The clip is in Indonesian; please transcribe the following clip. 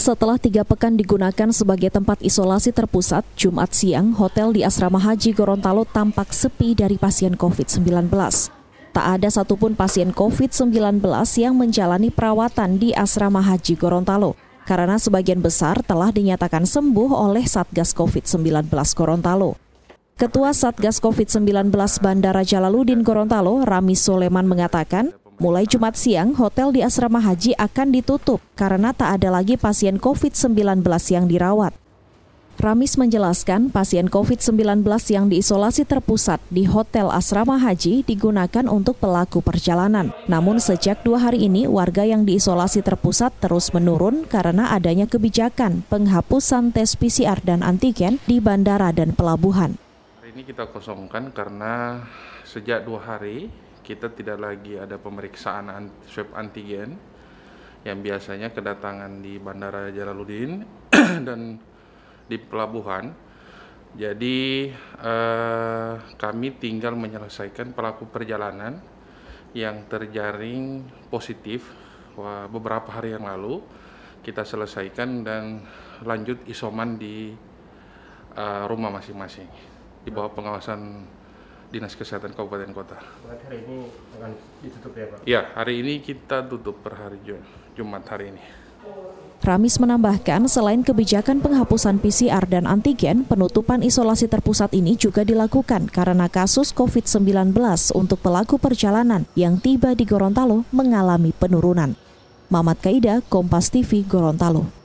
Setelah tiga pekan digunakan sebagai tempat isolasi terpusat, Jumat siang hotel di Asrama Haji Gorontalo tampak sepi dari pasien COVID-19. Tak ada satupun pasien COVID-19 yang menjalani perawatan di Asrama Haji Gorontalo karena sebagian besar telah dinyatakan sembuh oleh Satgas COVID-19 Gorontalo. Ketua Satgas COVID-19 Bandara Jalaluddin Gorontalo, Rami Soleman mengatakan, Mulai Jumat siang, hotel di asrama haji akan ditutup karena tak ada lagi pasien COVID-19 yang dirawat. Ramis menjelaskan pasien COVID-19 yang diisolasi terpusat di Hotel Asrama Haji digunakan untuk pelaku perjalanan. Namun sejak dua hari ini warga yang diisolasi terpusat terus menurun karena adanya kebijakan penghapusan tes PCR dan antigen di bandara dan pelabuhan. Hari ini kita kosongkan karena sejak dua hari kita tidak lagi ada pemeriksaan swab antigen yang biasanya kedatangan di Bandara Jalaluddin dan di pelabuhan. Jadi eh, kami tinggal menyelesaikan pelaku perjalanan yang terjaring positif wah, beberapa hari yang lalu kita selesaikan dan lanjut isoman di uh, rumah masing-masing di bawah pengawasan Dinas Kesehatan Kabupaten Kota. Berarti hari ini akan ditutup ya Pak? Ya, hari ini kita tutup per hari Jum Jumat hari ini. Ramis menambahkan, selain kebijakan penghapusan PCR dan antigen, penutupan isolasi terpusat ini juga dilakukan karena kasus COVID-19 untuk pelaku perjalanan yang tiba di Gorontalo mengalami penurunan. Mamat Kaida, Kompas TV, Gorontalo.